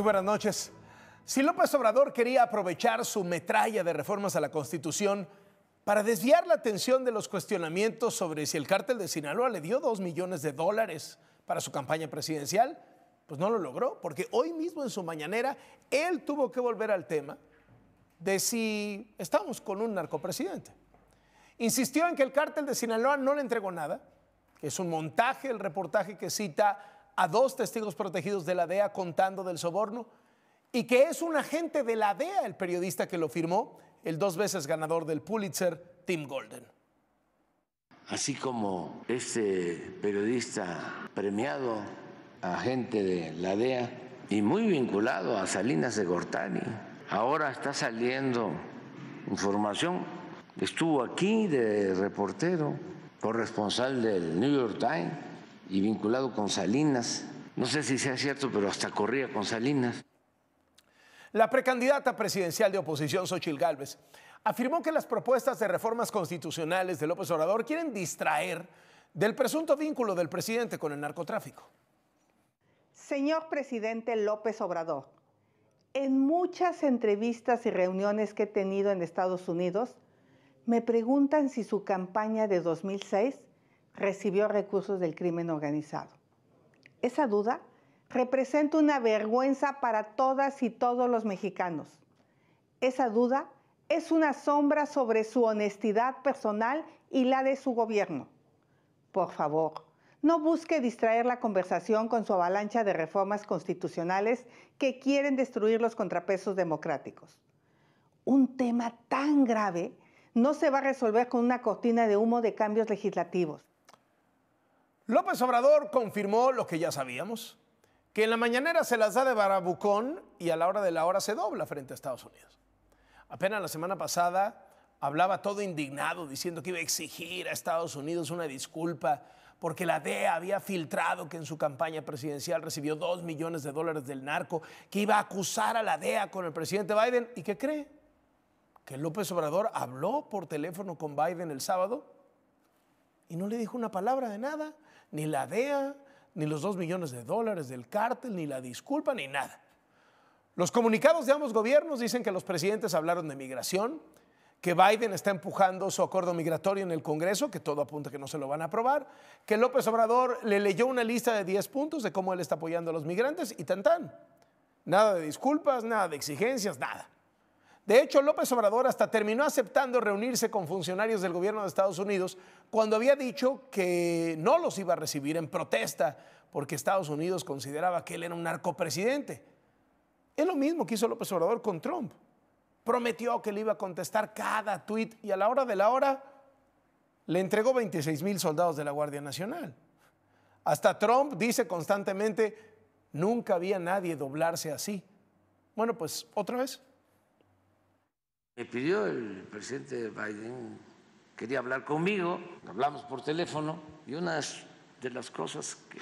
Muy buenas noches. Si López Obrador quería aprovechar su metralla de reformas a la Constitución para desviar la atención de los cuestionamientos sobre si el cártel de Sinaloa le dio dos millones de dólares para su campaña presidencial, pues no lo logró, porque hoy mismo en su mañanera él tuvo que volver al tema de si estamos con un narcopresidente. Insistió en que el cártel de Sinaloa no le entregó nada, que es un montaje el reportaje que cita a dos testigos protegidos de la DEA contando del soborno y que es un agente de la DEA el periodista que lo firmó, el dos veces ganador del Pulitzer, Tim Golden. Así como este periodista premiado, agente de la DEA y muy vinculado a Salinas de Gortani, ahora está saliendo información, estuvo aquí de reportero, corresponsal del New York Times y vinculado con Salinas. No sé si sea cierto, pero hasta corría con Salinas. La precandidata presidencial de oposición, Xochil Gálvez, afirmó que las propuestas de reformas constitucionales de López Obrador quieren distraer del presunto vínculo del presidente con el narcotráfico. Señor presidente López Obrador, en muchas entrevistas y reuniones que he tenido en Estados Unidos, me preguntan si su campaña de 2006 recibió recursos del crimen organizado. Esa duda representa una vergüenza para todas y todos los mexicanos. Esa duda es una sombra sobre su honestidad personal y la de su gobierno. Por favor, no busque distraer la conversación con su avalancha de reformas constitucionales que quieren destruir los contrapesos democráticos. Un tema tan grave no se va a resolver con una cortina de humo de cambios legislativos. López Obrador confirmó lo que ya sabíamos, que en la mañanera se las da de barabucón y a la hora de la hora se dobla frente a Estados Unidos. Apenas la semana pasada hablaba todo indignado diciendo que iba a exigir a Estados Unidos una disculpa porque la DEA había filtrado que en su campaña presidencial recibió dos millones de dólares del narco, que iba a acusar a la DEA con el presidente Biden. ¿Y qué cree? Que López Obrador habló por teléfono con Biden el sábado y no le dijo una palabra de nada ni la DEA, ni los dos millones de dólares del cártel, ni la disculpa, ni nada. Los comunicados de ambos gobiernos dicen que los presidentes hablaron de migración, que Biden está empujando su acuerdo migratorio en el Congreso, que todo apunta que no se lo van a aprobar, que López Obrador le leyó una lista de 10 puntos de cómo él está apoyando a los migrantes y tan tan. Nada de disculpas, nada de exigencias, nada. De hecho, López Obrador hasta terminó aceptando reunirse con funcionarios del gobierno de Estados Unidos cuando había dicho que no los iba a recibir en protesta porque Estados Unidos consideraba que él era un narcopresidente. Es lo mismo que hizo López Obrador con Trump. Prometió que le iba a contestar cada tweet y a la hora de la hora le entregó 26 mil soldados de la Guardia Nacional. Hasta Trump dice constantemente, nunca había nadie doblarse así. Bueno, pues otra vez, me pidió el presidente Biden, quería hablar conmigo, hablamos por teléfono y una de las cosas que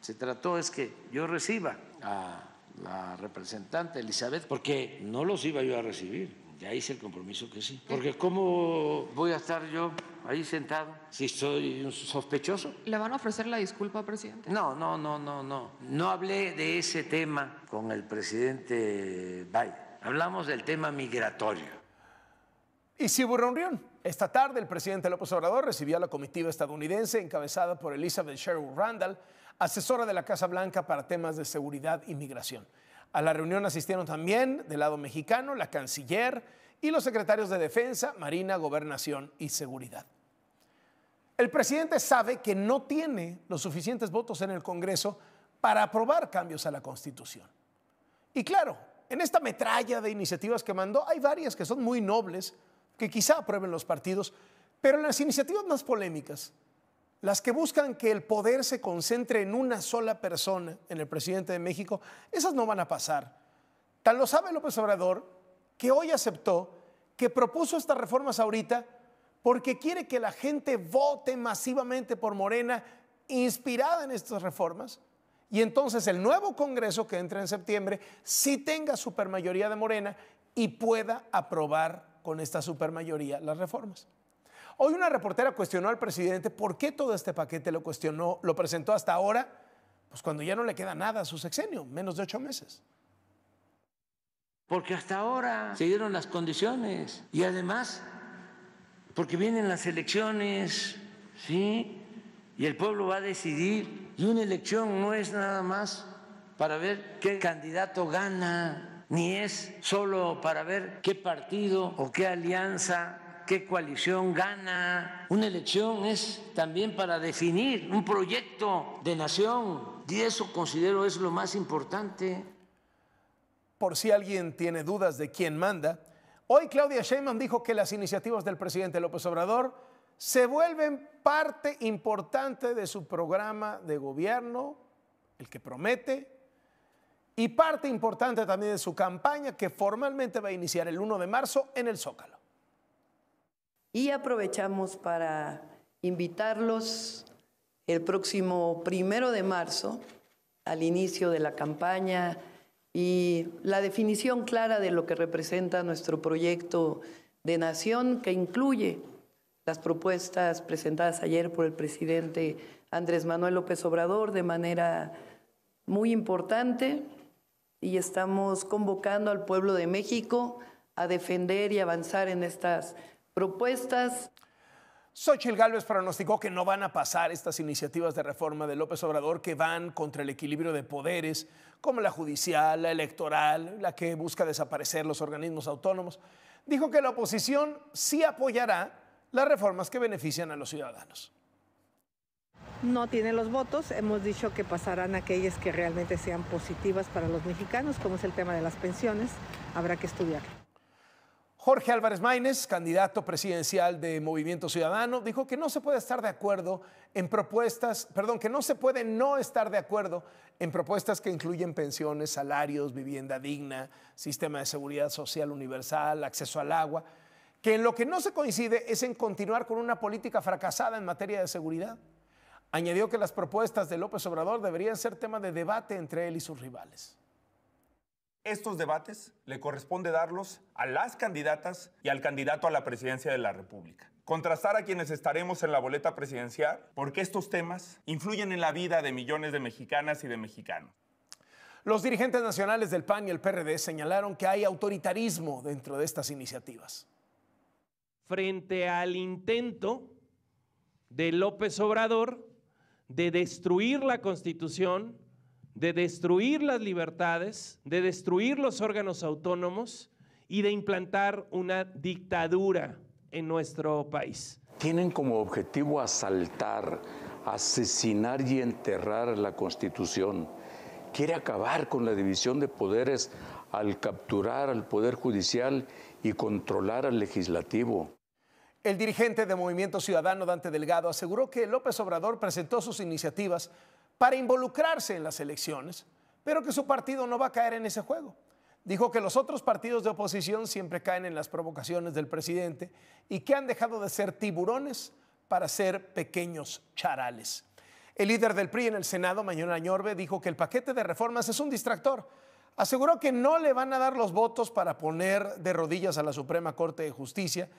se trató es que yo reciba a la representante Elizabeth, porque no los iba yo a recibir, ya hice el compromiso que sí. Porque ¿cómo voy a estar yo ahí sentado si soy un sospechoso? ¿Le van a ofrecer la disculpa, presidente? No, no, no, no, no. No hablé de ese tema con el presidente Biden. Hablamos del tema migratorio. Y si hubo reunión. Esta tarde el presidente López Obrador recibió a la comitiva estadounidense encabezada por Elizabeth Sherwood Randall, asesora de la Casa Blanca para temas de seguridad y migración. A la reunión asistieron también, del lado mexicano, la canciller y los secretarios de Defensa, Marina, Gobernación y Seguridad. El presidente sabe que no tiene los suficientes votos en el Congreso para aprobar cambios a la Constitución. Y claro, en esta metralla de iniciativas que mandó hay varias que son muy nobles, que quizá aprueben los partidos, pero en las iniciativas más polémicas, las que buscan que el poder se concentre en una sola persona, en el presidente de México, esas no van a pasar. Tal lo sabe López Obrador que hoy aceptó que propuso estas reformas ahorita porque quiere que la gente vote masivamente por Morena inspirada en estas reformas y entonces el nuevo Congreso que entra en septiembre sí tenga supermayoría de Morena y pueda aprobar con esta supermayoría las reformas. Hoy una reportera cuestionó al presidente por qué todo este paquete lo cuestionó, lo presentó hasta ahora, pues cuando ya no le queda nada a su sexenio, menos de ocho meses. Porque hasta ahora se dieron las condiciones y además porque vienen las elecciones, ¿sí? Y el pueblo va a decidir. Y una elección no es nada más para ver qué candidato gana ni es solo para ver qué partido o qué alianza, qué coalición gana. Una elección es también para definir un proyecto de nación y eso considero es lo más importante. Por si alguien tiene dudas de quién manda, hoy Claudia Sheinbaum dijo que las iniciativas del presidente López Obrador se vuelven parte importante de su programa de gobierno, el que promete y parte importante también de su campaña que formalmente va a iniciar el 1 de marzo en el Zócalo. Y aprovechamos para invitarlos el próximo 1 de marzo al inicio de la campaña y la definición clara de lo que representa nuestro proyecto de nación que incluye las propuestas presentadas ayer por el presidente Andrés Manuel López Obrador de manera muy importante y estamos convocando al pueblo de México a defender y avanzar en estas propuestas. Xochitl Gálvez pronosticó que no van a pasar estas iniciativas de reforma de López Obrador que van contra el equilibrio de poderes, como la judicial, la electoral, la que busca desaparecer los organismos autónomos. Dijo que la oposición sí apoyará las reformas que benefician a los ciudadanos no tiene los votos. Hemos dicho que pasarán aquellas que realmente sean positivas para los mexicanos, como es el tema de las pensiones. Habrá que estudiarlo. Jorge Álvarez Maínez, candidato presidencial de Movimiento Ciudadano, dijo que no se puede estar de acuerdo en propuestas, perdón, que no se puede no estar de acuerdo en propuestas que incluyen pensiones, salarios, vivienda digna, sistema de seguridad social universal, acceso al agua, que en lo que no se coincide es en continuar con una política fracasada en materia de seguridad. Añadió que las propuestas de López Obrador deberían ser tema de debate entre él y sus rivales. Estos debates le corresponde darlos a las candidatas y al candidato a la presidencia de la República. Contrastar a quienes estaremos en la boleta presidencial, porque estos temas influyen en la vida de millones de mexicanas y de mexicanos. Los dirigentes nacionales del PAN y el PRD señalaron que hay autoritarismo dentro de estas iniciativas. Frente al intento de López Obrador de destruir la constitución, de destruir las libertades, de destruir los órganos autónomos y de implantar una dictadura en nuestro país. Tienen como objetivo asaltar, asesinar y enterrar la constitución. Quiere acabar con la división de poderes al capturar al Poder Judicial y controlar al Legislativo. El dirigente de Movimiento Ciudadano, Dante Delgado, aseguró que López Obrador presentó sus iniciativas para involucrarse en las elecciones, pero que su partido no va a caer en ese juego. Dijo que los otros partidos de oposición siempre caen en las provocaciones del presidente y que han dejado de ser tiburones para ser pequeños charales. El líder del PRI en el Senado, Mañón Añorbe, dijo que el paquete de reformas es un distractor. Aseguró que no le van a dar los votos para poner de rodillas a la Suprema Corte de Justicia,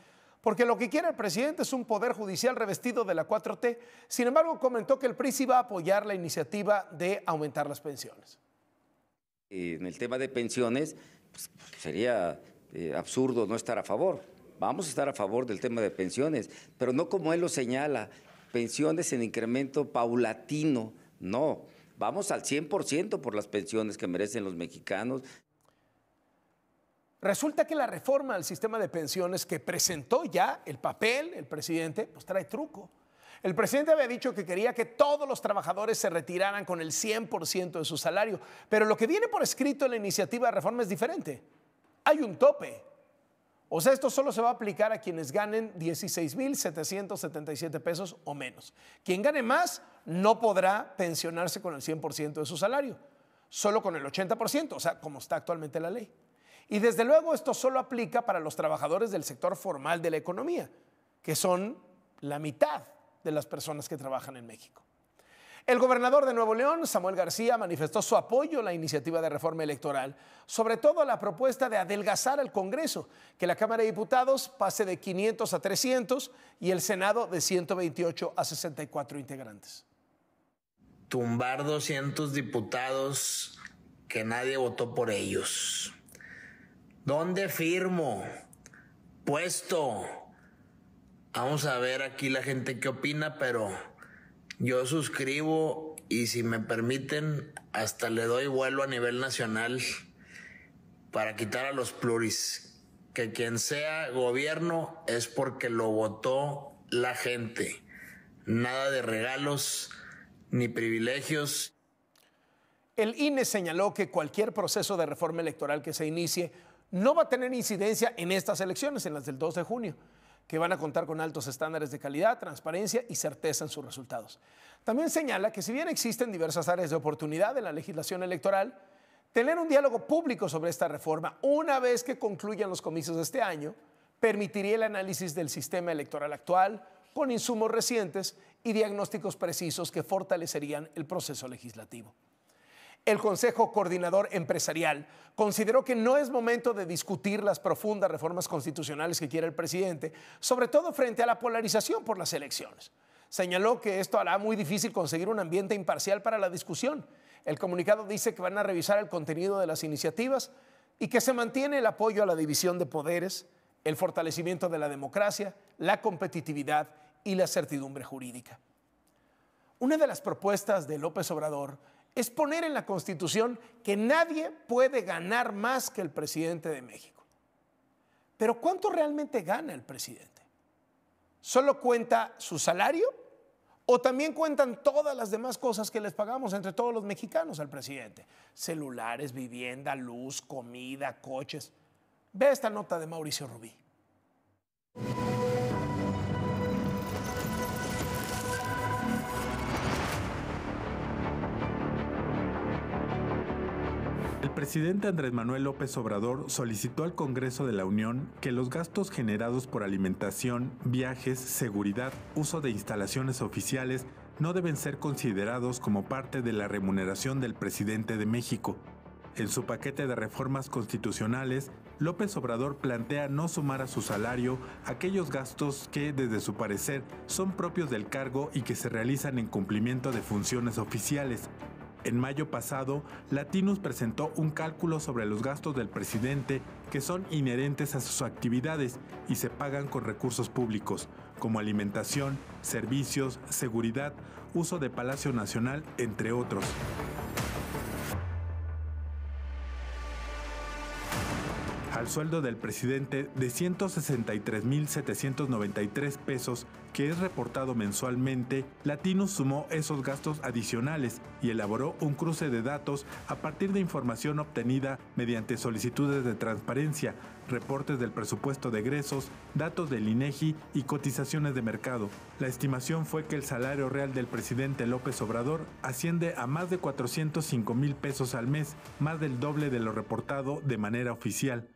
porque lo que quiere el presidente es un poder judicial revestido de la 4T. Sin embargo, comentó que el PRI sí va a apoyar la iniciativa de aumentar las pensiones. En el tema de pensiones, pues, sería eh, absurdo no estar a favor. Vamos a estar a favor del tema de pensiones, pero no como él lo señala, pensiones en incremento paulatino, no. Vamos al 100% por las pensiones que merecen los mexicanos. Resulta que la reforma al sistema de pensiones que presentó ya el papel, el presidente, pues trae truco. El presidente había dicho que quería que todos los trabajadores se retiraran con el 100% de su salario, pero lo que viene por escrito en la iniciativa de reforma es diferente. Hay un tope. O sea, esto solo se va a aplicar a quienes ganen 16.777 pesos o menos. Quien gane más no podrá pensionarse con el 100% de su salario, solo con el 80%, o sea, como está actualmente la ley. Y desde luego esto solo aplica para los trabajadores del sector formal de la economía, que son la mitad de las personas que trabajan en México. El gobernador de Nuevo León, Samuel García, manifestó su apoyo a la iniciativa de reforma electoral, sobre todo a la propuesta de adelgazar al Congreso, que la Cámara de Diputados pase de 500 a 300 y el Senado de 128 a 64 integrantes. Tumbar 200 diputados que nadie votó por ellos ¿Dónde firmo? Puesto. Vamos a ver aquí la gente qué opina, pero yo suscribo y si me permiten, hasta le doy vuelo a nivel nacional para quitar a los pluris. Que quien sea gobierno es porque lo votó la gente. Nada de regalos ni privilegios. El INE señaló que cualquier proceso de reforma electoral que se inicie no va a tener incidencia en estas elecciones, en las del 2 de junio, que van a contar con altos estándares de calidad, transparencia y certeza en sus resultados. También señala que si bien existen diversas áreas de oportunidad en la legislación electoral, tener un diálogo público sobre esta reforma una vez que concluyan los comicios de este año permitiría el análisis del sistema electoral actual con insumos recientes y diagnósticos precisos que fortalecerían el proceso legislativo el Consejo Coordinador Empresarial consideró que no es momento de discutir las profundas reformas constitucionales que quiere el presidente, sobre todo frente a la polarización por las elecciones. Señaló que esto hará muy difícil conseguir un ambiente imparcial para la discusión. El comunicado dice que van a revisar el contenido de las iniciativas y que se mantiene el apoyo a la división de poderes, el fortalecimiento de la democracia, la competitividad y la certidumbre jurídica. Una de las propuestas de López Obrador es poner en la Constitución que nadie puede ganar más que el presidente de México. Pero ¿cuánto realmente gana el presidente? ¿Solo cuenta su salario? ¿O también cuentan todas las demás cosas que les pagamos entre todos los mexicanos al presidente? Celulares, vivienda, luz, comida, coches. Ve esta nota de Mauricio Rubí. presidente Andrés Manuel López Obrador solicitó al Congreso de la Unión que los gastos generados por alimentación, viajes, seguridad, uso de instalaciones oficiales no deben ser considerados como parte de la remuneración del presidente de México. En su paquete de reformas constitucionales, López Obrador plantea no sumar a su salario aquellos gastos que, desde su parecer, son propios del cargo y que se realizan en cumplimiento de funciones oficiales, en mayo pasado, Latinus presentó un cálculo sobre los gastos del presidente que son inherentes a sus actividades y se pagan con recursos públicos, como alimentación, servicios, seguridad, uso de Palacio Nacional, entre otros. al sueldo del presidente de 163.793 pesos que es reportado mensualmente, latino sumó esos gastos adicionales y elaboró un cruce de datos a partir de información obtenida mediante solicitudes de transparencia, reportes del presupuesto de egresos, datos del INEGI y cotizaciones de mercado. La estimación fue que el salario real del presidente López Obrador asciende a más de 405 mil pesos al mes, más del doble de lo reportado de manera oficial.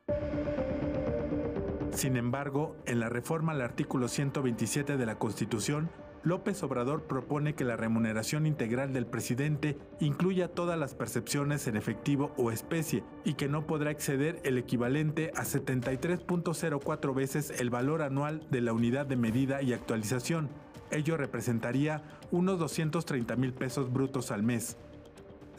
Sin embargo, en la reforma al artículo 127 de la Constitución, López Obrador propone que la remuneración integral del presidente incluya todas las percepciones en efectivo o especie y que no podrá exceder el equivalente a 73.04 veces el valor anual de la unidad de medida y actualización. Ello representaría unos 230 mil pesos brutos al mes.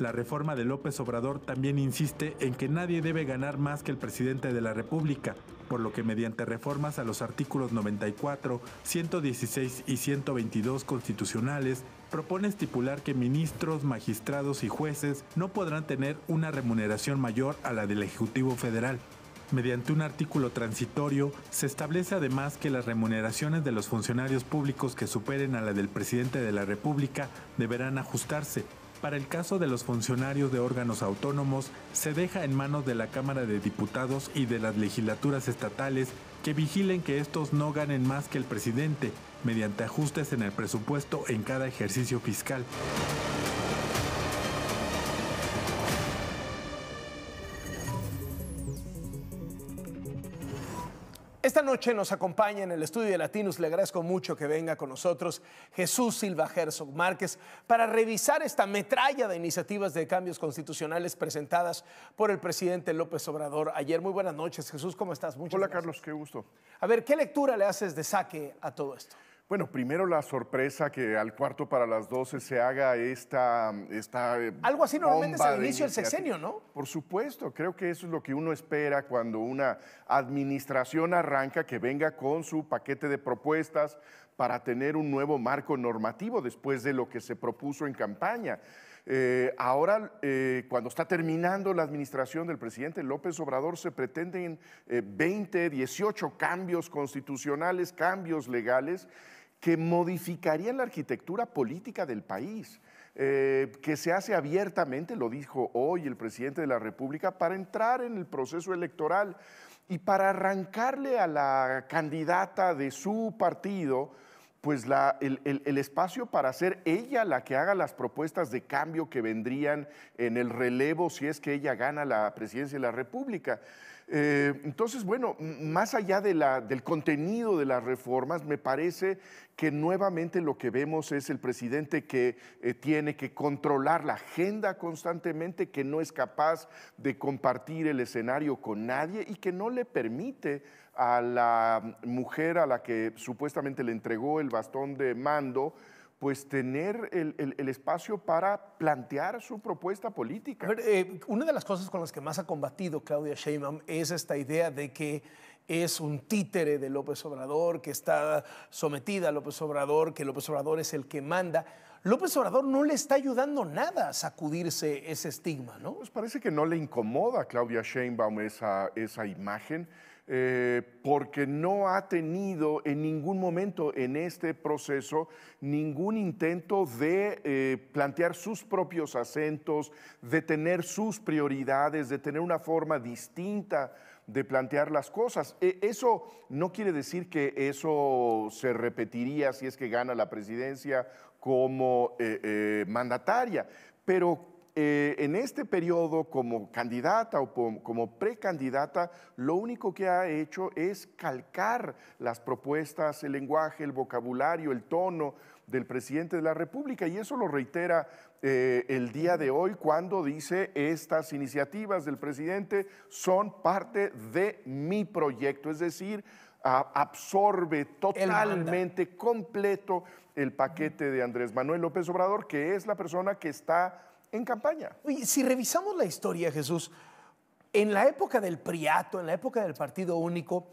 La reforma de López Obrador también insiste en que nadie debe ganar más que el presidente de la República, por lo que mediante reformas a los artículos 94, 116 y 122 constitucionales, propone estipular que ministros, magistrados y jueces no podrán tener una remuneración mayor a la del Ejecutivo Federal. Mediante un artículo transitorio, se establece además que las remuneraciones de los funcionarios públicos que superen a la del presidente de la República deberán ajustarse, para el caso de los funcionarios de órganos autónomos, se deja en manos de la Cámara de Diputados y de las legislaturas estatales que vigilen que estos no ganen más que el presidente, mediante ajustes en el presupuesto en cada ejercicio fiscal. Esta noche nos acompaña en el estudio de Latinos, le agradezco mucho que venga con nosotros Jesús Silva Herzog Márquez para revisar esta metralla de iniciativas de cambios constitucionales presentadas por el presidente López Obrador ayer. Muy buenas noches, Jesús, ¿cómo estás? Hola, Carlos, qué gusto. A ver, ¿qué lectura le haces de saque a todo esto? Bueno, primero la sorpresa que al cuarto para las 12 se haga esta... esta Algo así normalmente es al inicio del sexenio, ¿no? Por supuesto, creo que eso es lo que uno espera cuando una administración arranca, que venga con su paquete de propuestas para tener un nuevo marco normativo después de lo que se propuso en campaña. Eh, ahora, eh, cuando está terminando la administración del presidente López Obrador, se pretenden 20, eh, 18 cambios constitucionales, cambios legales que modificarían la arquitectura política del país, eh, que se hace abiertamente, lo dijo hoy el presidente de la República, para entrar en el proceso electoral y para arrancarle a la candidata de su partido pues el, el, espacio para ser ella la que haga las propuestas de cambio que vendrían en el relevo si es que ella gana la presidencia de la República. Eh, entonces, bueno, más allá del contenido de las reformas, me parece que nuevamente lo que vemos es el presidente que eh, tiene que controlar la agenda constantemente, que no es capaz de compartir el escenario con nadie y que no le permite a la mujer a la que supuestamente le entregó el bastón de mando, pues tener el, espacio para plantear su propuesta política. Eh, una de las cosas con las que más ha combatido Claudia Sheinbaum es esta idea de que es un títere de López Obrador, que está sometida a López Obrador, que López Obrador es el que manda. López Obrador no le está ayudando nada a sacudirse ese estigma, ¿no? Pues parece que no le incomoda a Claudia Sheinbaum esa, esa imagen. Eh, porque no ha tenido en ningún momento en este proceso ningún intento de eh, plantear sus propios acentos, de tener sus prioridades, de tener una forma distinta de plantear las cosas. E, eso no quiere decir que eso se repetiría si es que gana la presidencia como eh, mandataria, pero eh, en este periodo como candidata o como precandidata, lo único que ha hecho es calcar las propuestas, el lenguaje, el vocabulario, el tono del presidente de la República y eso lo reitera eh, el día de hoy cuando dice estas iniciativas del presidente son parte de mi proyecto, es decir, absorbe totalmente, completo el paquete de Andrés Manuel López Obrador, que es la persona que está en campaña. Y si revisamos la historia, Jesús, en la época del Priato, en la época del Partido Único,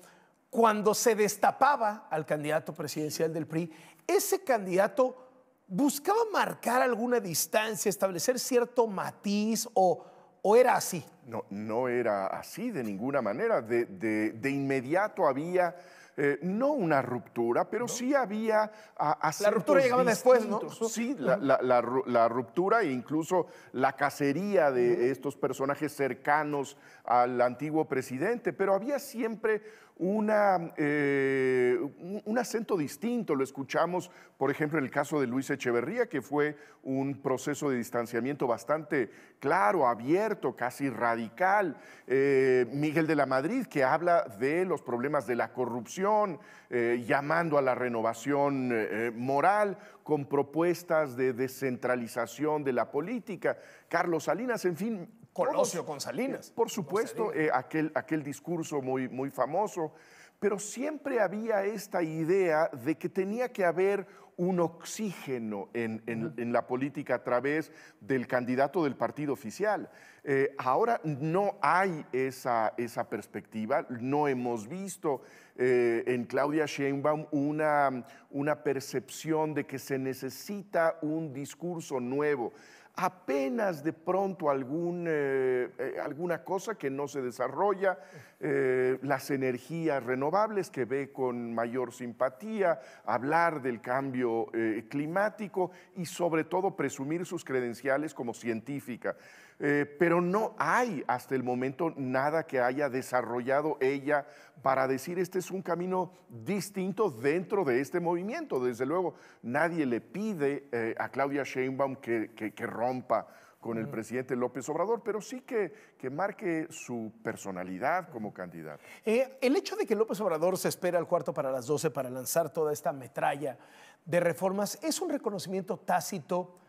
cuando se destapaba al candidato presidencial del PRI, ese candidato buscaba marcar alguna distancia, establecer cierto matiz o, o era así. No, no era así de ninguna manera. De, de inmediato había eh, no una ruptura, pero sí había... la ruptura llegaba después, ¿no? Sí, la, ruptura e incluso la cacería de estos personajes cercanos al antiguo presidente, pero había siempre una, eh, un acento distinto. Lo escuchamos, por ejemplo, en el caso de Luis Echeverría, que fue un proceso de distanciamiento bastante claro, abierto, casi radical. Eh, Miguel de la Madrid, que habla de los problemas de la corrupción, eh, llamando a la renovación moral con propuestas de descentralización de la política. Carlos Salinas, en fin, Colosio con Salinas. Por supuesto, eh, aquel, aquel discurso muy, muy famoso, pero siempre había esta idea de que tenía que haber un oxígeno en, en, la política a través del candidato del partido oficial. Eh, ahora no hay esa, esa, perspectiva, no hemos visto eh, en Claudia Sheinbaum una, una percepción de que se necesita un discurso nuevo apenas de pronto eh, eh, alguna cosa que no se desarrolla, eh, las energías renovables que ve con mayor simpatía, hablar del cambio climático y sobre todo presumir sus credenciales como científica. Eh, pero no hay hasta el momento nada que haya desarrollado ella para decir este es un camino distinto dentro de este movimiento. Desde luego, nadie le pide eh, a Claudia Sheinbaum que, rompa con el presidente López Obrador, pero sí que, marque su personalidad como candidata. Eh, el hecho de que López Obrador se espera al cuarto para las 12 para lanzar toda esta metralla de reformas es un reconocimiento tácito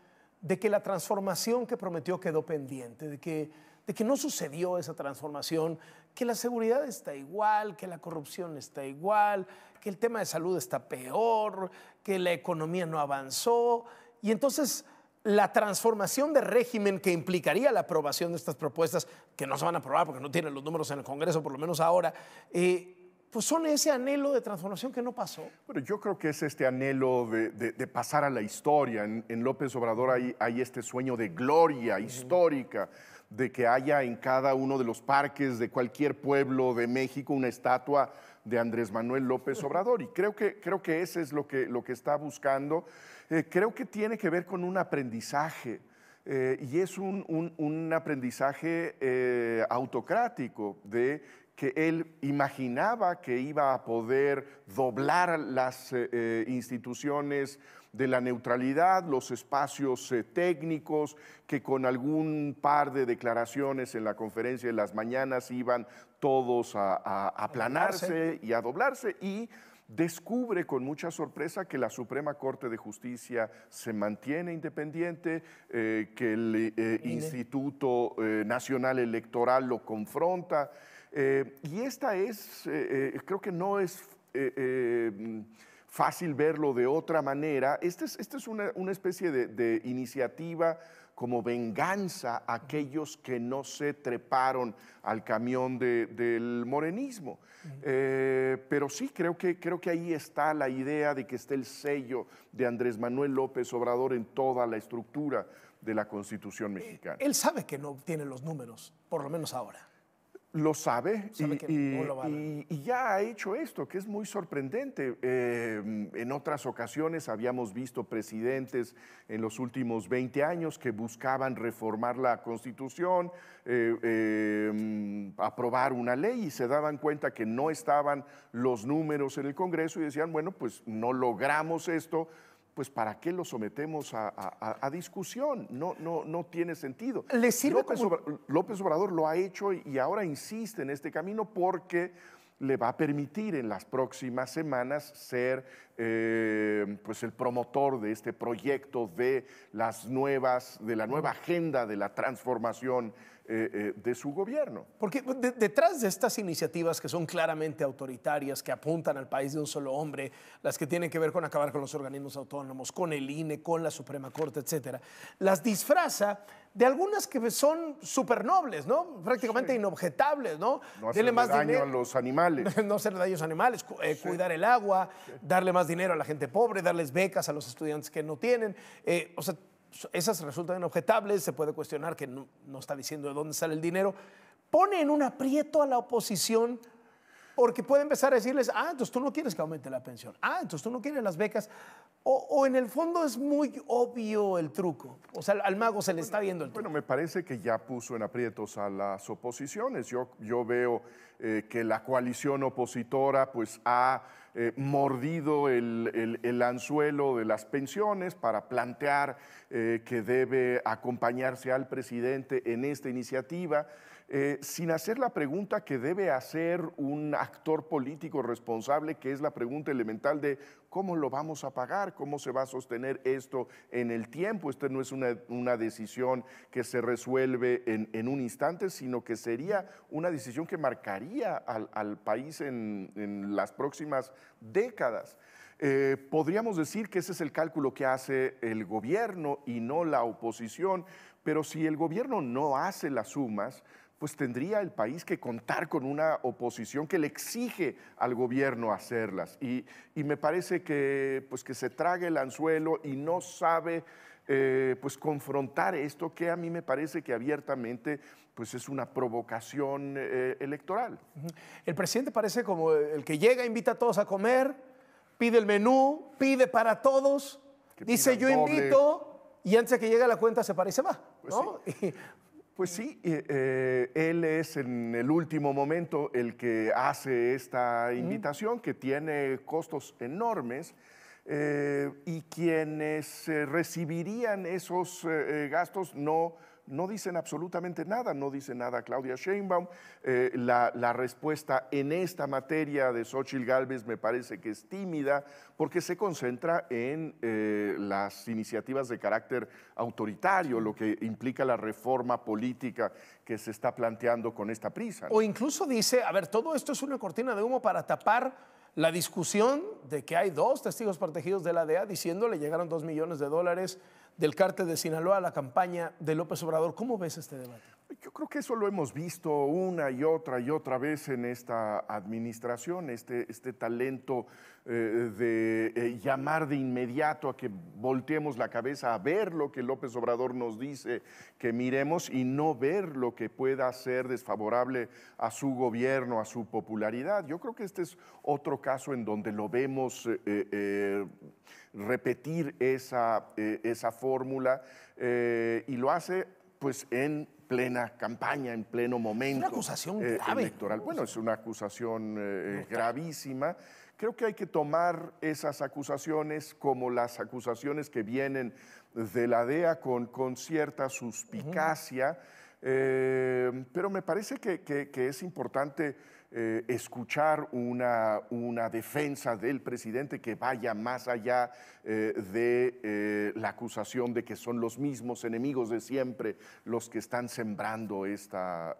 de que la transformación que prometió quedó pendiente, de que, de que no sucedió esa transformación, que la seguridad está igual, que la corrupción está igual, que el tema de salud está peor, que la economía no avanzó. Y entonces la transformación de régimen que implicaría la aprobación de estas propuestas, que no se van a aprobar porque no tienen los números en el Congreso, por lo menos ahora, eh, pues son ese anhelo de transformación que no pasó. Bueno, yo creo que es este anhelo de, pasar a la historia. En, López Obrador hay, este sueño de gloria histórica, de que haya en cada uno de los parques de cualquier pueblo de México una estatua de Andrés Manuel López Obrador. Y creo que, creo que ese es lo que, lo que está buscando. Eh, creo que tiene que ver con un aprendizaje. Eh, y es un, un, aprendizaje eh, autocrático de que él imaginaba que iba a poder doblar las eh, eh, instituciones de la neutralidad, los espacios eh, técnicos, que con algún par de declaraciones en la conferencia de las mañanas iban todos a, aplanarse y a doblarse. Y descubre con mucha sorpresa que la Suprema Corte de Justicia se mantiene independiente, que el Instituto Nacional Electoral lo confronta. Eh, y esta es, eh, eh, creo que no es fácil verlo de otra manera. Esta este es, una, especie de, iniciativa como venganza a aquellos que no se treparon al camión del morenismo. pero sí, creo que, creo que ahí está la idea de que esté el sello de Andrés Manuel López Obrador en toda la estructura de la Constitución mexicana. Él sabe que no tiene los números, por lo menos ahora lo sabe, y, ya ha hecho esto, que es muy sorprendente. Em, en otras ocasiones habíamos visto presidentes en los últimos 20 años que buscaban reformar la constitución, eh, em, aprobar una ley y se daban cuenta que no estaban los números en el Congreso y decían, bueno, pues no logramos esto pues ¿para qué lo sometemos a, discusión? No, no, no tiene sentido. López, López Obrador lo ha hecho y ahora insiste en este camino porque le va a permitir en las próximas semanas ser eh, pues el promotor de este proyecto de las nuevas, de la nueva agenda de la transformación eh, eh, de su gobierno. Porque detrás de estas iniciativas que son claramente autoritarias, que apuntan al país de un solo hombre, las que tienen que ver con acabar con los organismos autónomos, con el INE, con la Suprema Corte, etcétera, las disfraza de algunas que son súper nobles, ¿no? Prácticamente inobjetables, ¿no? No más daño a los animales. no hacer daño a los animales, cuidar el agua, darle más dinero a la gente pobre, darles becas a los estudiantes que no tienen. Eh, o sea, esas resultan inobjetables, se puede cuestionar que no, está diciendo de dónde sale el dinero. Pone en un aprieto a la oposición porque puede empezar a decirles, ah, entonces tú no quieres que aumente la pensión, ah, entonces tú no quieres las becas, o, o en el fondo es muy obvio el truco, o sea, al mago se le está viendo el truco. Bueno, me parece que ya puso en aprietos a las oposiciones, yo, yo veo eh, que la coalición opositora pues, ha eh, mordido el, anzuelo de las pensiones para plantear eh, que debe acompañarse al presidente en esta iniciativa. Eh, sin hacer la pregunta que debe hacer un actor político responsable, que es la pregunta elemental de cómo lo vamos a pagar, cómo se va a sostener esto en el tiempo. Esta no es una, decisión que se resuelve en, un instante, sino que sería una decisión que marcaría al, país en, las próximas décadas. Eh, podríamos decir que ese es el cálculo que hace el gobierno y no la oposición, pero si el gobierno no hace las sumas, pues tendría el país que contar con una oposición que le exige al gobierno hacerlas. Y, y me parece que, pues que se trague el anzuelo y no sabe eh, pues confrontar esto que a mí me parece que abiertamente pues es una provocación eh, electoral. El presidente parece como el que llega, invita a todos a comer, pide el menú, pide para todos, dice yo invito y antes de que llegue la cuenta se parece va. Pues sí, eh, eh, él es en el último momento el que hace esta invitación que tiene costos enormes. Eh, y quienes recibirían esos gastos no no dicen absolutamente nada, no dice nada Claudia Sheinbaum. Eh, la, respuesta en esta materia de Xochitl Galvez me parece que es tímida porque se concentra en eh, las iniciativas de carácter autoritario, lo que implica la reforma política que se está planteando con esta prisa. O incluso dice, a ver, todo esto es una cortina de humo para tapar la discusión de que hay dos testigos protegidos de la DEA le llegaron dos millones de dólares del cártel de Sinaloa la campaña de López Obrador. ¿Cómo ves este debate? Yo creo que eso lo hemos visto una y otra y otra vez en esta administración, este, este talento eh, de eh, llamar de inmediato a que volteemos la cabeza a ver lo que López Obrador nos dice que miremos y no ver lo que pueda ser desfavorable a su gobierno, a su popularidad. Yo creo que este es otro caso en donde lo vemos eh, repetir esa, esa fórmula y lo hace pues en plena campaña, en pleno momento. una acusación eh, grave. Electoral. Bueno, es una acusación eh, eh, gravísima. Creo que hay que tomar esas acusaciones como las acusaciones que vienen de la DEA con, con cierta suspicacia, pero me parece que es importante eh, escuchar una, una, defensa del presidente que vaya más allá eh, de eh, la acusación de que son los mismos enemigos de siempre los que están sembrando esta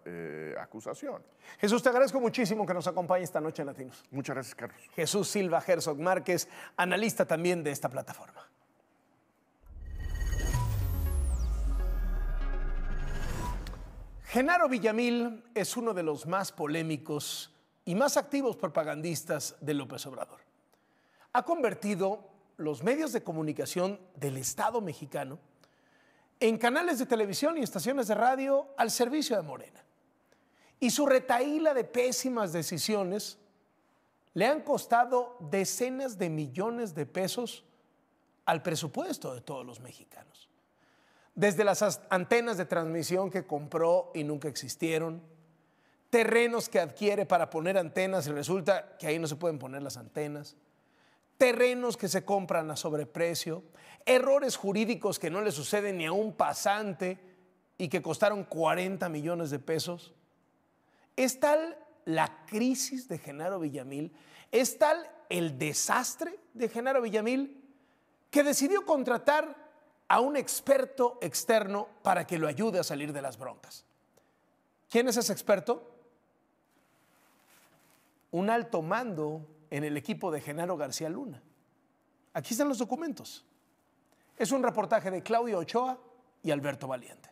acusación. Jesús, te agradezco muchísimo que nos acompañe esta noche en Latinos. Muchas gracias, Carlos. Jesús Silva Herzog Márquez, analista también de esta plataforma. Genaro Villamil es uno de los más polémicos y más activos propagandistas de López Obrador. Ha convertido los medios de comunicación del Estado mexicano en canales de televisión y estaciones de radio al servicio de Morena. Y su retaíla de pésimas decisiones le han costado decenas de millones de pesos al presupuesto de todos los mexicanos desde las antenas de transmisión que compró y nunca existieron, terrenos que adquiere para poner antenas y resulta que ahí no se pueden poner las antenas, terrenos que se compran a sobreprecio, errores jurídicos que no le suceden ni a un pasante y que costaron 40 millones de pesos. Es tal la crisis de Genaro Villamil, es tal el desastre de Genaro Villamil que decidió contratar a un experto externo para que lo ayude a salir de las broncas. ¿Quién es ese experto? Un alto mando en el equipo de Genaro García Luna. Aquí están los documentos. Es un reportaje de Claudio Ochoa y Alberto Valiente.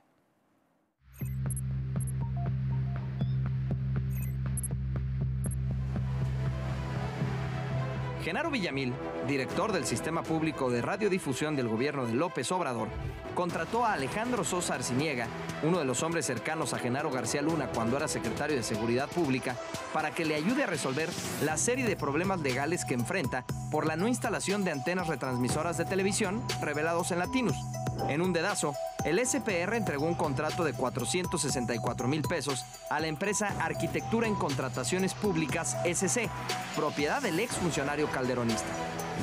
Genaro Villamil, director del Sistema Público de Radiodifusión del gobierno de López Obrador, contrató a Alejandro Sosa Arciniega, uno de los hombres cercanos a Genaro García Luna cuando era secretario de Seguridad Pública, para que le ayude a resolver la serie de problemas legales que enfrenta por la no instalación de antenas retransmisoras de televisión revelados en Latinus. En un dedazo, el SPR entregó un contrato de 464 mil pesos a la empresa Arquitectura en Contrataciones Públicas SC, propiedad del ex funcionario calderonista.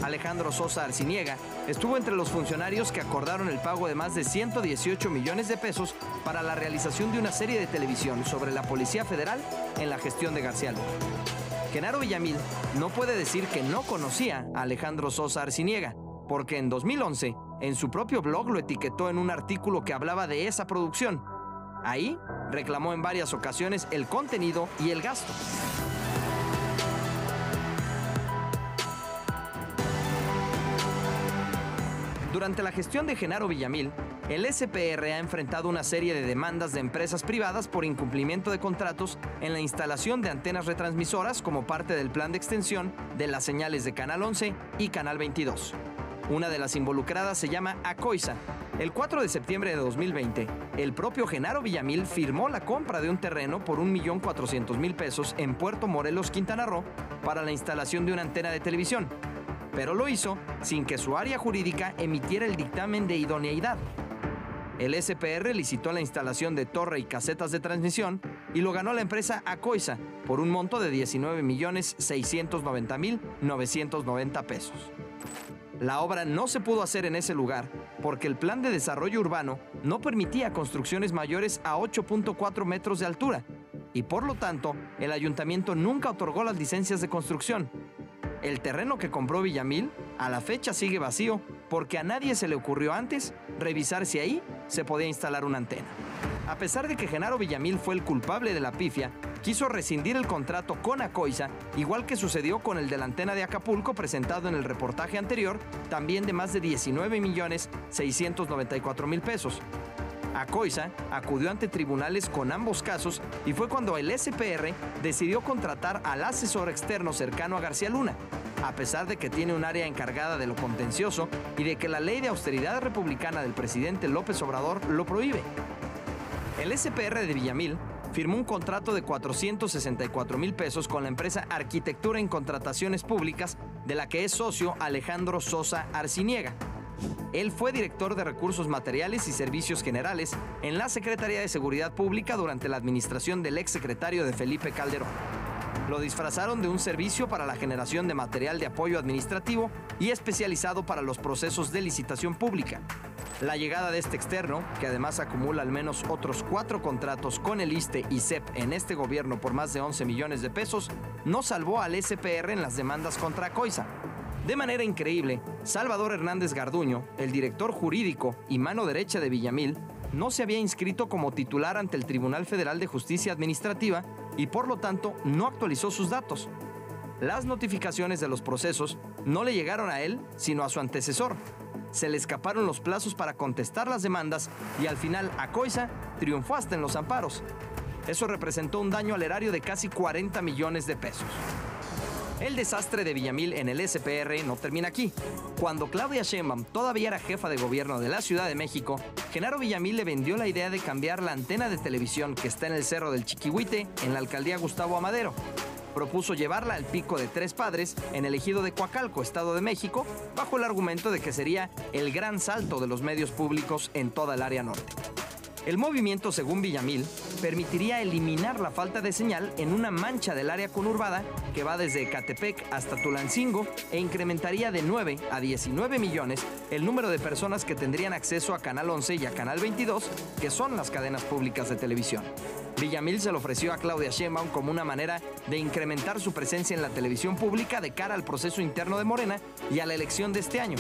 Alejandro Sosa Arciniega estuvo entre los funcionarios que acordaron el pago de más de 118 millones de pesos para la realización de una serie de televisión sobre la Policía Federal en la gestión de García López. Genaro Villamil no puede decir que no conocía a Alejandro Sosa Arciniega, porque en 2011 en su propio blog lo etiquetó en un artículo que hablaba de esa producción. Ahí reclamó en varias ocasiones el contenido y el gasto. Durante la gestión de Genaro Villamil, el SPR ha enfrentado una serie de demandas de empresas privadas por incumplimiento de contratos en la instalación de antenas retransmisoras como parte del plan de extensión de las señales de Canal 11 y Canal 22. Una de las involucradas se llama ACOISA. El 4 de septiembre de 2020, el propio Genaro Villamil firmó la compra de un terreno por 1.400.000 pesos en Puerto Morelos, Quintana Roo, para la instalación de una antena de televisión, pero lo hizo sin que su área jurídica emitiera el dictamen de idoneidad. El SPR licitó la instalación de torre y casetas de transmisión y lo ganó la empresa Acoisa por un monto de 19.690.990 pesos. La obra no se pudo hacer en ese lugar porque el plan de desarrollo urbano no permitía construcciones mayores a 8.4 metros de altura y por lo tanto el ayuntamiento nunca otorgó las licencias de construcción. El terreno que compró Villamil a la fecha sigue vacío porque a nadie se le ocurrió antes revisar si ahí se podía instalar una antena. A pesar de que Genaro Villamil fue el culpable de la pifia, quiso rescindir el contrato con Acoisa, igual que sucedió con el de la antena de Acapulco presentado en el reportaje anterior, también de más de 19 millones 694 mil pesos. Acoisa acudió ante tribunales con ambos casos y fue cuando el SPR decidió contratar al asesor externo cercano a García Luna, a pesar de que tiene un área encargada de lo contencioso y de que la ley de austeridad republicana del presidente López Obrador lo prohíbe. El SPR de Villamil firmó un contrato de 464 mil pesos con la empresa Arquitectura en Contrataciones Públicas, de la que es socio Alejandro Sosa Arciniega. Él fue director de Recursos Materiales y Servicios Generales en la Secretaría de Seguridad Pública durante la administración del exsecretario de Felipe Calderón. Lo disfrazaron de un servicio para la generación de material de apoyo administrativo y especializado para los procesos de licitación pública. La llegada de este externo, que además acumula al menos otros cuatro contratos con el ISTE y CEP en este gobierno por más de 11 millones de pesos, no salvó al SPR en las demandas contra COISA. De manera increíble, Salvador Hernández Garduño, el director jurídico y mano derecha de Villamil, no se había inscrito como titular ante el Tribunal Federal de Justicia Administrativa y por lo tanto no actualizó sus datos. Las notificaciones de los procesos no le llegaron a él, sino a su antecesor. Se le escaparon los plazos para contestar las demandas y al final Acoisa triunfó hasta en los amparos. Eso representó un daño al erario de casi 40 millones de pesos. El desastre de Villamil en el SPR no termina aquí. Cuando Claudia Sheinbaum todavía era jefa de gobierno de la Ciudad de México, Genaro Villamil le vendió la idea de cambiar la antena de televisión que está en el Cerro del Chiquihuite en la alcaldía Gustavo Amadero. Propuso llevarla al pico de Tres Padres en el ejido de Coacalco, Estado de México, bajo el argumento de que sería el gran salto de los medios públicos en toda el área norte. El movimiento, según Villamil, permitiría eliminar la falta de señal en una mancha del área conurbada que va desde Catepec hasta Tulancingo e incrementaría de 9 a 19 millones el número de personas que tendrían acceso a Canal 11 y a Canal 22, que son las cadenas públicas de televisión. Villamil se lo ofreció a Claudia Sheinbaum como una manera de incrementar su presencia en la televisión pública de cara al proceso interno de Morena y a la elección de este año.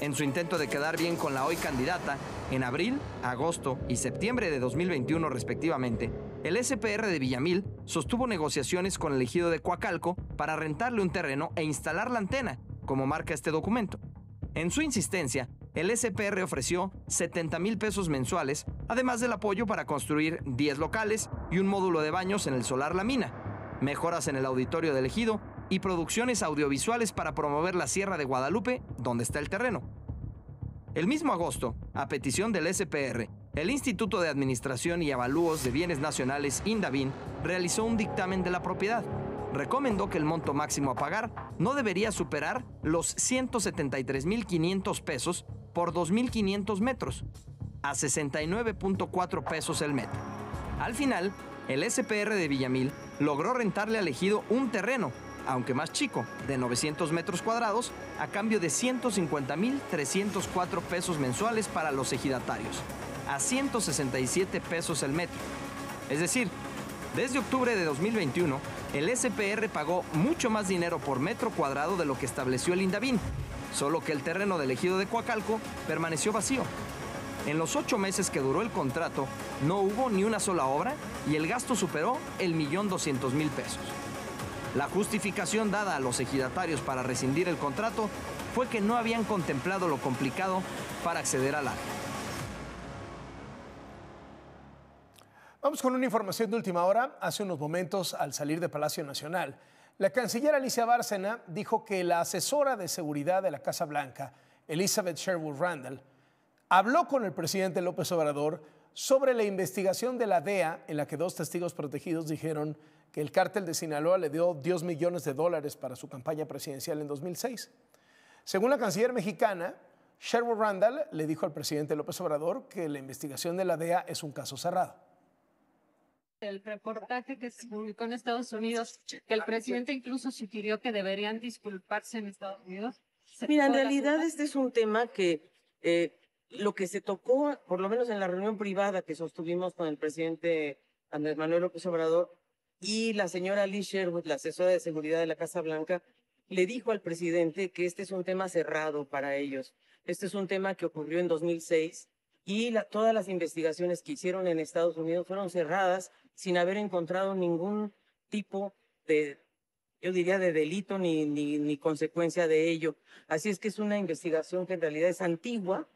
En su intento de quedar bien con la hoy candidata, en abril, agosto y septiembre de 2021 respectivamente, el SPR de Villamil sostuvo negociaciones con el elegido de Coacalco para rentarle un terreno e instalar la antena, como marca este documento. En su insistencia, el SPR ofreció 70 mil pesos mensuales, además del apoyo para construir 10 locales y un módulo de baños en el Solar La Mina, mejoras en el auditorio del ejido y producciones audiovisuales para promover la Sierra de Guadalupe, donde está el terreno. El mismo agosto, a petición del SPR, el Instituto de Administración y Avalúos de Bienes Nacionales, INDAVIN, realizó un dictamen de la propiedad, recomendó que el monto máximo a pagar no debería superar los 173.500 pesos por 2.500 metros, a 69.4 pesos el metro. Al final, el SPR de Villamil logró rentarle al ejido un terreno, aunque más chico, de 900 metros cuadrados, a cambio de 150.304 pesos mensuales para los ejidatarios, a 167 pesos el metro. Es decir, desde octubre de 2021, el SPR pagó mucho más dinero por metro cuadrado de lo que estableció el Indavín, solo que el terreno del ejido de Coacalco permaneció vacío. En los ocho meses que duró el contrato, no hubo ni una sola obra y el gasto superó el millón doscientos mil pesos. La justificación dada a los ejidatarios para rescindir el contrato fue que no habían contemplado lo complicado para acceder al área. Vamos con una información de última hora. Hace unos momentos, al salir de Palacio Nacional, la canciller Alicia Bárcena dijo que la asesora de seguridad de la Casa Blanca, Elizabeth Sherwood Randall, habló con el presidente López Obrador sobre la investigación de la DEA en la que dos testigos protegidos dijeron que el cártel de Sinaloa le dio 10 millones de dólares para su campaña presidencial en 2006. Según la canciller mexicana, Sherwood Randall le dijo al presidente López Obrador que la investigación de la DEA es un caso cerrado el reportaje que se publicó en Estados Unidos, que el presidente incluso sugirió que deberían disculparse en Estados Unidos. Mira, en realidad este es un tema que eh, lo que se tocó, por lo menos en la reunión privada que sostuvimos con el presidente Andrés Manuel López Obrador y la señora Liz Sherwood, la asesora de seguridad de la Casa Blanca, le dijo al presidente que este es un tema cerrado para ellos. Este es un tema que ocurrió en 2006 y todas las investigaciones que hicieron en Estados Unidos fueron cerradas sin haber encontrado ningún tipo de, yo diría, de delito ni, consecuencia de ello. Así es que es una investigación que en realidad es antigua,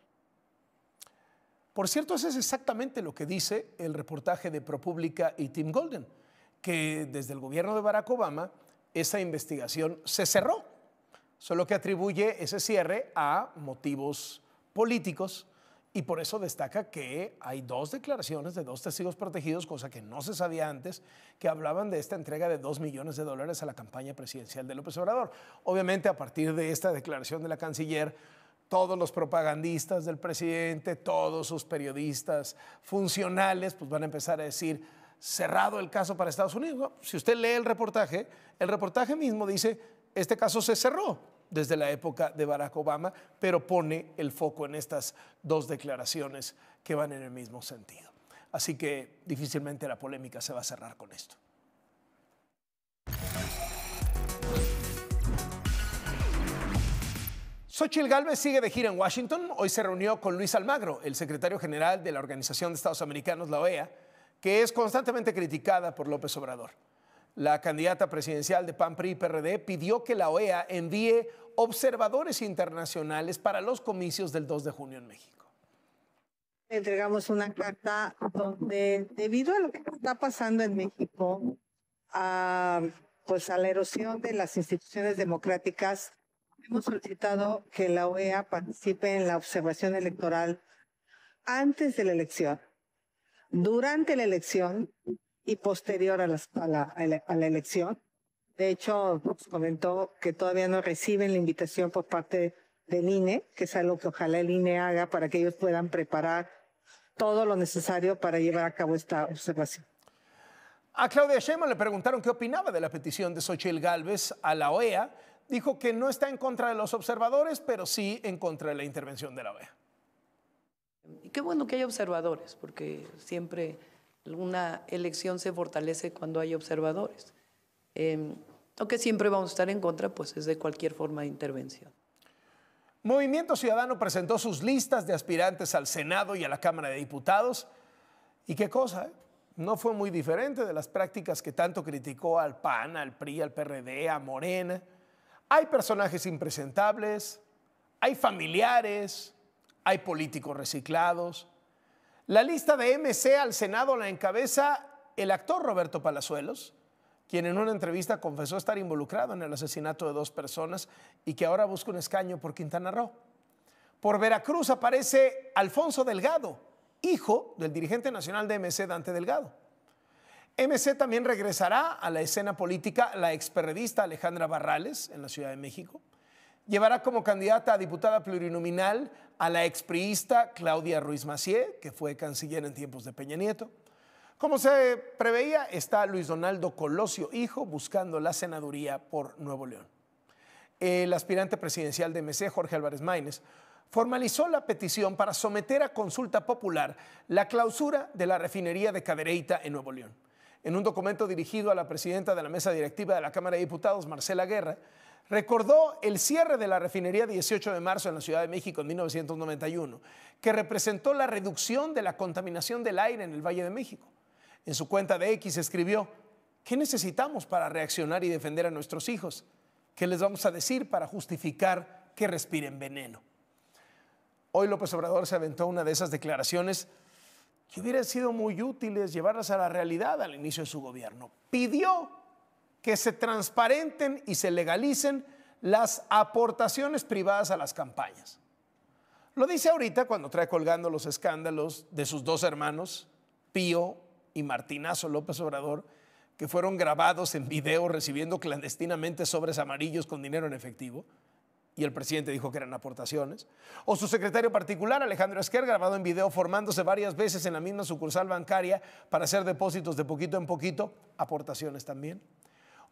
por cierto, eso es exactamente lo que dice el reportaje de ProPublica y Tim Golden, que desde el gobierno de Barack Obama esa investigación se cerró, solo que atribuye ese cierre a motivos políticos y por eso destaca que hay dos declaraciones de dos testigos protegidos, cosa que no se sabía antes, que hablaban de esta entrega de dos millones de dólares a la campaña presidencial de López Obrador. Obviamente, a partir de esta declaración de la canciller, todos los propagandistas del presidente, todos sus periodistas funcionales, pues van a empezar a decir, cerrado el caso para Estados Unidos. Si usted lee el reportaje, el reportaje mismo dice, este caso se cerró desde la época de Barack Obama, pero pone el foco en estas dos declaraciones que van en el mismo sentido. Así que difícilmente la polémica se va a cerrar con esto. Xochitl Galvez sigue de gira en Washington. Hoy se reunió con Luis Almagro, el secretario general de la Organización de Estados Americanos, la OEA, que es constantemente criticada por López Obrador. La candidata presidencial de PAN PRI PRD pidió que la OEA envíe observadores internacionales para los comicios del 2 de junio en México. Entregamos una carta donde debido a lo que está pasando en México, pues a la erosión de las instituciones democráticas, hemos solicitado que la OEA participe en la observación electoral antes de la elección, durante la elección y posterior a, la, elección. De hecho, comentó que todavía no reciben la invitación por parte del INE, que es algo que ojalá el INE haga para que ellos puedan preparar todo lo necesario para llevar a cabo esta observación. A Claudia Sheinbaum le preguntaron qué opinaba de la petición de Xochitl Gálvez a la OEA. Dijo que no está en contra de los observadores, pero sí en contra de la intervención de la OEA. Y qué bueno que hay observadores, porque siempre una elección se fortalece cuando hay observadores. Em, lo que siempre vamos a estar en contra, pues es de cualquier forma de intervención. Movimiento Ciudadano presentó sus listas de aspirantes al Senado y a la Cámara de Diputados. ¿Y qué cosa? ¿eh? No fue muy diferente de las prácticas que tanto criticó al PAN, al PRI, al PRD, a Morena. Hay personajes impresentables, hay familiares, hay políticos reciclados, la lista de MC al Senado la encabeza el actor Roberto Palazuelos, quien en una entrevista confesó estar involucrado en el asesinato de dos personas y que ahora busca un escaño por Quintana Roo. Por Veracruz aparece Alfonso Delgado, hijo del dirigente nacional de MC, Dante Delgado. MC también regresará a la escena política la experredista Alejandra Barrales en la Ciudad de México llevará como candidata a diputada plurinominal a la expriista Claudia Ruiz Macié, que fue canciller en tiempos de Peña Nieto. Como se preveía, está Luis Donaldo Colosio, hijo, buscando la senaduría por Nuevo León. El aspirante presidencial de MC, Jorge Álvarez Maínez, formalizó la petición para someter a consulta popular la clausura de la refinería de Cadereyta en Nuevo León. En un documento dirigido a la presidenta de la mesa directiva de la Cámara de Diputados, Marcela Guerra, recordó el cierre de la refinería 18 de marzo en la Ciudad de México en 1991, que representó la reducción de la contaminación del aire en el Valle de México. En su cuenta de X escribió, ¿qué necesitamos para reaccionar y defender a nuestros hijos? ¿Qué les vamos a decir para justificar que respiren veneno? Hoy López Obrador se aventó una de esas declaraciones que hubieran sido muy útiles llevarlas a la realidad al inicio de su gobierno. Pidió que se transparenten y se legalicen las aportaciones privadas a las campañas. Lo dice ahorita cuando trae colgando los escándalos de sus dos hermanos, Pío y Martinazo López Obrador, que fueron grabados en video recibiendo clandestinamente sobres amarillos con dinero en efectivo, y el presidente dijo que eran aportaciones, o su secretario particular, Alejandro Esquer, grabado en video formándose varias veces en la misma sucursal bancaria para hacer depósitos de poquito en poquito, aportaciones también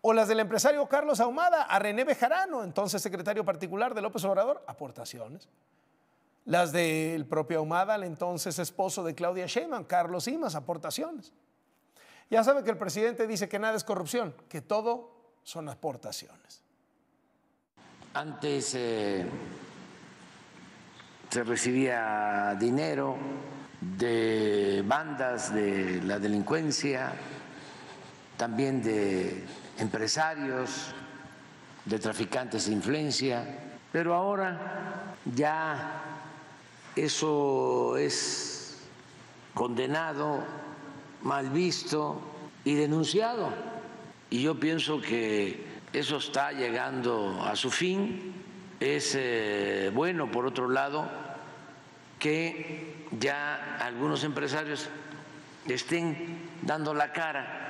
o las del empresario Carlos Ahumada a René Bejarano, entonces secretario particular de López Obrador, aportaciones. Las del propio Ahumada al entonces esposo de Claudia Sheinbaum, Carlos Imas, aportaciones. Ya sabe que el presidente dice que nada es corrupción, que todo son aportaciones. Antes eh, se recibía dinero de bandas de la delincuencia, también de empresarios, de traficantes de influencia, pero ahora ya eso es condenado, mal visto y denunciado. Y yo pienso que eso está llegando a su fin. Es eh, bueno, por otro lado, que ya algunos empresarios estén dando la cara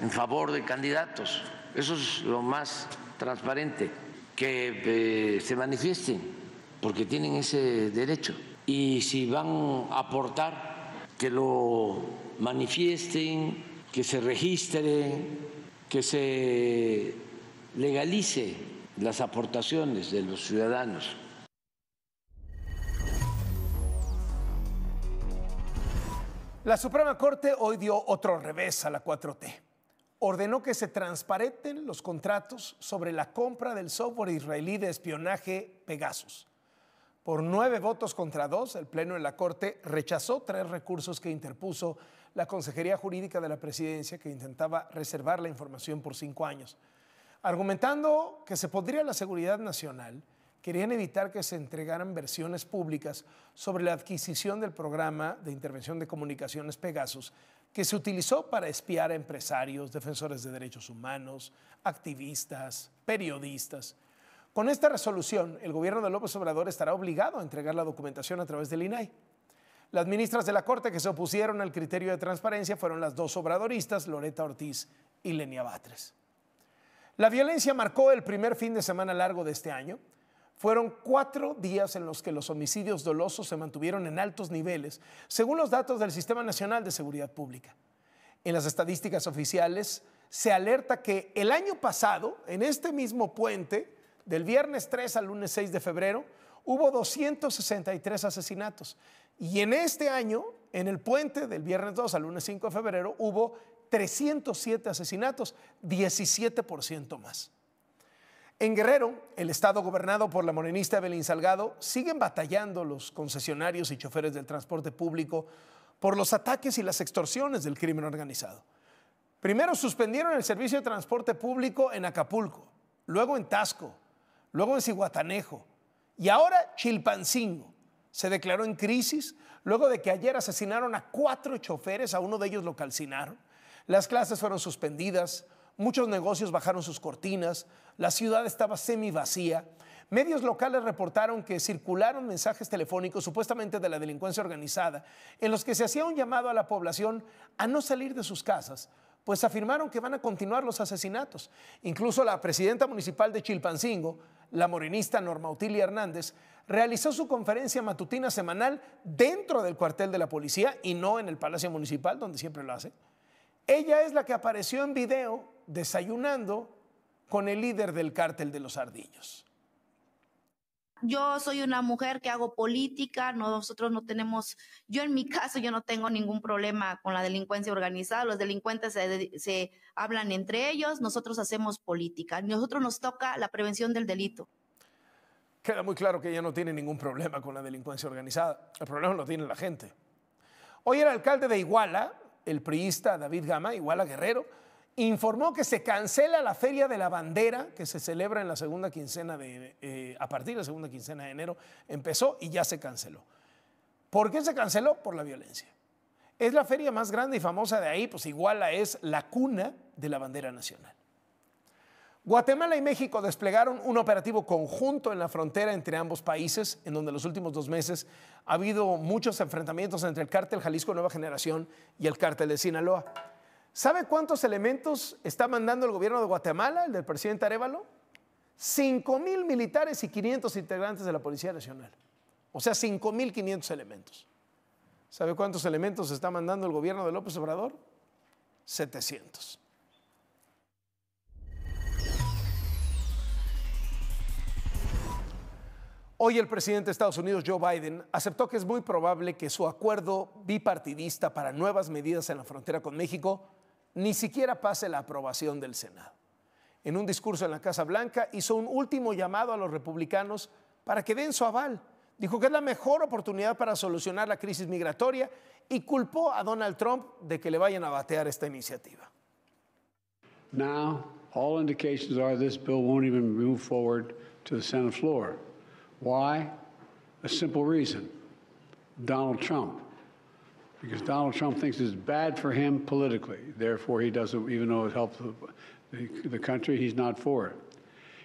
en favor de candidatos. Eso es lo más transparente, que eh, se manifiesten, porque tienen ese derecho. Y si van a aportar, que lo manifiesten, que se registren, que se legalice las aportaciones de los ciudadanos. La Suprema Corte hoy dio otro revés a la 4T ordenó que se transparenten los contratos sobre la compra del software israelí de espionaje Pegasus. Por nueve votos contra dos, el Pleno de la Corte rechazó tres recursos que interpuso la Consejería Jurídica de la Presidencia que intentaba reservar la información por cinco años. Argumentando que se podría la seguridad nacional, querían evitar que se entregaran versiones públicas sobre la adquisición del programa de intervención de comunicaciones Pegasus que se utilizó para espiar a empresarios, defensores de derechos humanos, activistas, periodistas. Con esta resolución, el gobierno de López Obrador estará obligado a entregar la documentación a través del INAI. Las ministras de la Corte que se opusieron al criterio de transparencia fueron las dos obradoristas, Loreta Ortiz y Lenia Batres. La violencia marcó el primer fin de semana largo de este año, fueron cuatro días en los que los homicidios dolosos se mantuvieron en altos niveles, según los datos del Sistema Nacional de Seguridad Pública. En las estadísticas oficiales se alerta que el año pasado, en este mismo puente, del viernes 3 al lunes 6 de febrero, hubo 263 asesinatos. Y en este año, en el puente del viernes 2 al lunes 5 de febrero, hubo 307 asesinatos, 17% más. En Guerrero, el estado gobernado por la morenista Evelyn Salgado, siguen batallando los concesionarios y choferes del transporte público por los ataques y las extorsiones del crimen organizado. Primero suspendieron el servicio de transporte público en Acapulco, luego en Tasco, luego en Cihuatanejo y ahora Chilpancingo. Se declaró en crisis luego de que ayer asesinaron a cuatro choferes, a uno de ellos lo calcinaron. Las clases fueron suspendidas, Muchos negocios bajaron sus cortinas, la ciudad estaba semi vacía. Medios locales reportaron que circularon mensajes telefónicos supuestamente de la delincuencia organizada en los que se hacía un llamado a la población a no salir de sus casas, pues afirmaron que van a continuar los asesinatos. Incluso la presidenta municipal de Chilpancingo, la morenista Norma Utili Hernández, realizó su conferencia matutina semanal dentro del cuartel de la policía y no en el Palacio Municipal, donde siempre lo hace. Ella es la que apareció en video desayunando con el líder del cártel de los ardillos. Yo soy una mujer que hago política, nosotros no tenemos, yo en mi caso yo no tengo ningún problema con la delincuencia organizada, los delincuentes se, hablan entre ellos, nosotros hacemos política, nosotros nos toca la prevención del delito. Queda muy claro que ella no tiene ningún problema con la delincuencia organizada, el problema lo tiene la gente. Hoy el alcalde de Iguala, el priista David Gama, Iguala Guerrero, informó que se cancela la Feria de la Bandera, que se celebra en la segunda quincena de, eh, a partir de la segunda quincena de enero, empezó y ya se canceló. ¿Por qué se canceló? Por la violencia. Es la feria más grande y famosa de ahí, pues igual la es la cuna de la bandera nacional. Guatemala y México desplegaron un operativo conjunto en la frontera entre ambos países, en donde en los últimos dos meses ha habido muchos enfrentamientos entre el cártel Jalisco Nueva Generación y el cártel de Sinaloa. ¿Sabe cuántos elementos está mandando el gobierno de Guatemala, el del presidente Arevalo? 5 mil militares y 500 integrantes de la Policía Nacional. O sea, 5.500 elementos. ¿Sabe cuántos elementos está mandando el gobierno de López Obrador? 700. Hoy el presidente de Estados Unidos, Joe Biden, aceptó que es muy probable que su acuerdo bipartidista para nuevas medidas en la frontera con México ni siquiera pase la aprobación del Senado. En un discurso en la Casa Blanca hizo un último llamado a los republicanos para que den su aval. Dijo que es la mejor oportunidad para solucionar la crisis migratoria y culpó a Donald Trump de que le vayan a batear esta iniciativa. Now, all indications are this bill won't even move forward to the Senate floor. Why? A simple reason. Donald Trump. because Donald Trump thinks it's bad for him politically. Therefore, he doesn't, even though it helps the, the country, he's not for it.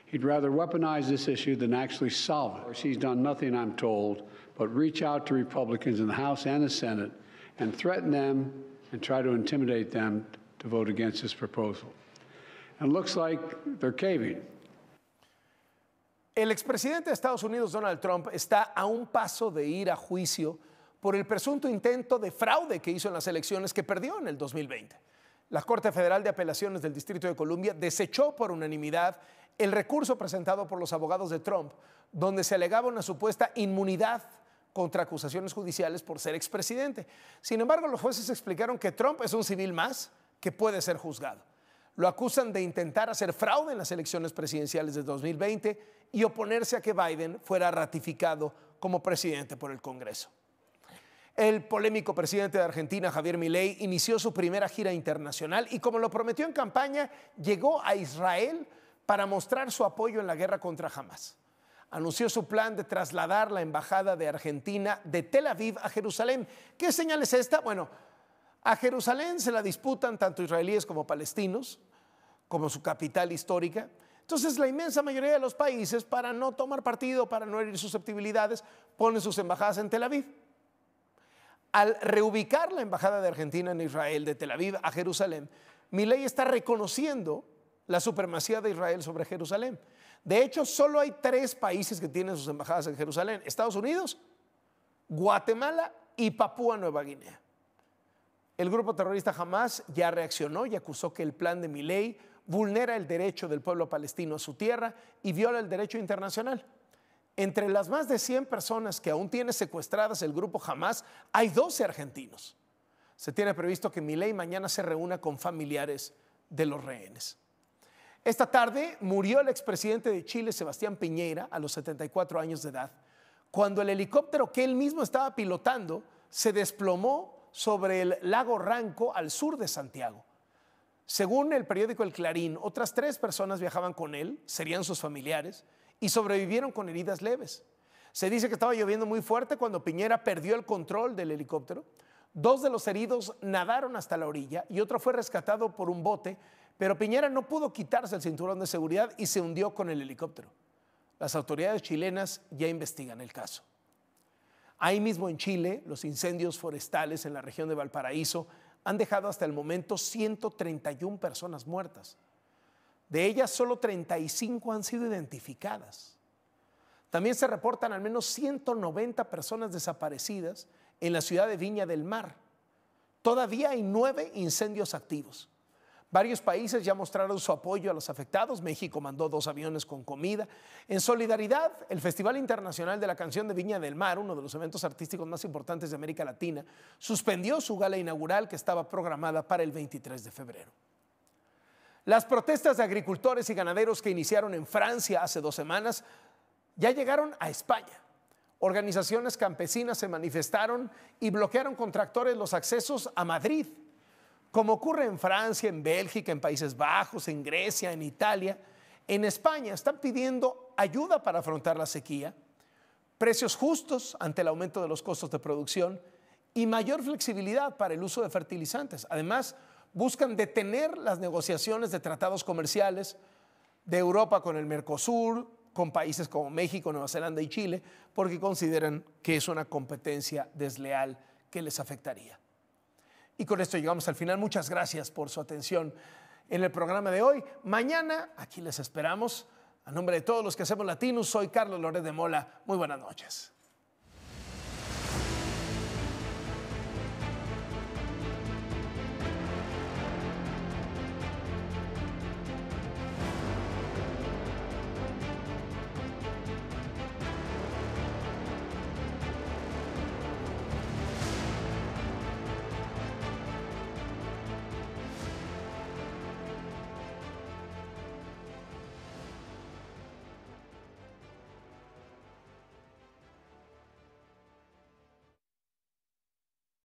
He'd rather weaponize this issue than actually solve it. he's done nothing, I'm told, but reach out to Republicans in the House and the Senate and threaten them and try to intimidate them to vote against this proposal. And looks like they're caving. El expresidente de Estados Unidos, Donald Trump, está a un paso de ir a juicio por el presunto intento de fraude que hizo en las elecciones que perdió en el 2020. La Corte Federal de Apelaciones del Distrito de Columbia desechó por unanimidad el recurso presentado por los abogados de Trump, donde se alegaba una supuesta inmunidad contra acusaciones judiciales por ser expresidente. Sin embargo, los jueces explicaron que Trump es un civil más que puede ser juzgado. Lo acusan de intentar hacer fraude en las elecciones presidenciales de 2020 y oponerse a que Biden fuera ratificado como presidente por el Congreso. El polémico presidente de Argentina, Javier Milei, inició su primera gira internacional y como lo prometió en campaña, llegó a Israel para mostrar su apoyo en la guerra contra Hamas. Anunció su plan de trasladar la embajada de Argentina de Tel Aviv a Jerusalén. ¿Qué señal es esta? Bueno, a Jerusalén se la disputan tanto israelíes como palestinos, como su capital histórica. Entonces la inmensa mayoría de los países, para no tomar partido, para no herir susceptibilidades, ponen sus embajadas en Tel Aviv al reubicar la embajada de Argentina en Israel de Tel Aviv a Jerusalén, Milei está reconociendo la supremacía de Israel sobre Jerusalén. De hecho, solo hay tres países que tienen sus embajadas en Jerusalén: Estados Unidos, Guatemala y Papúa Nueva Guinea. El grupo terrorista Hamas ya reaccionó y acusó que el plan de Milei vulnera el derecho del pueblo palestino a su tierra y viola el derecho internacional. Entre las más de 100 personas que aún tiene secuestradas el grupo Jamás, hay 12 argentinos. Se tiene previsto que Milei mañana se reúna con familiares de los rehenes. Esta tarde murió el expresidente de Chile, Sebastián Piñera, a los 74 años de edad, cuando el helicóptero que él mismo estaba pilotando se desplomó sobre el lago Ranco al sur de Santiago. Según el periódico El Clarín, otras tres personas viajaban con él, serían sus familiares, y sobrevivieron con heridas leves. Se dice que estaba lloviendo muy fuerte cuando Piñera perdió el control del helicóptero. Dos de los heridos nadaron hasta la orilla y otro fue rescatado por un bote, pero Piñera no pudo quitarse el cinturón de seguridad y se hundió con el helicóptero. Las autoridades chilenas ya investigan el caso. Ahí mismo en Chile, los incendios forestales en la región de Valparaíso han dejado hasta el momento 131 personas muertas. De ellas solo 35 han sido identificadas. También se reportan al menos 190 personas desaparecidas en la ciudad de Viña del Mar. Todavía hay nueve incendios activos. Varios países ya mostraron su apoyo a los afectados. México mandó dos aviones con comida. En solidaridad, el Festival Internacional de la Canción de Viña del Mar, uno de los eventos artísticos más importantes de América Latina, suspendió su gala inaugural que estaba programada para el 23 de febrero. Las protestas de agricultores y ganaderos que iniciaron en Francia hace dos semanas ya llegaron a España. Organizaciones campesinas se manifestaron y bloquearon con tractores los accesos a Madrid. Como ocurre en Francia, en Bélgica, en Países Bajos, en Grecia, en Italia, en España están pidiendo ayuda para afrontar la sequía, precios justos ante el aumento de los costos de producción y mayor flexibilidad para el uso de fertilizantes. Además, buscan detener las negociaciones de tratados comerciales de Europa con el Mercosur, con países como México, Nueva Zelanda y Chile, porque consideran que es una competencia desleal que les afectaría. Y con esto llegamos al final. Muchas gracias por su atención en el programa de hoy. Mañana aquí les esperamos. A nombre de todos los que hacemos latinos, soy Carlos Loret de Mola. Muy buenas noches.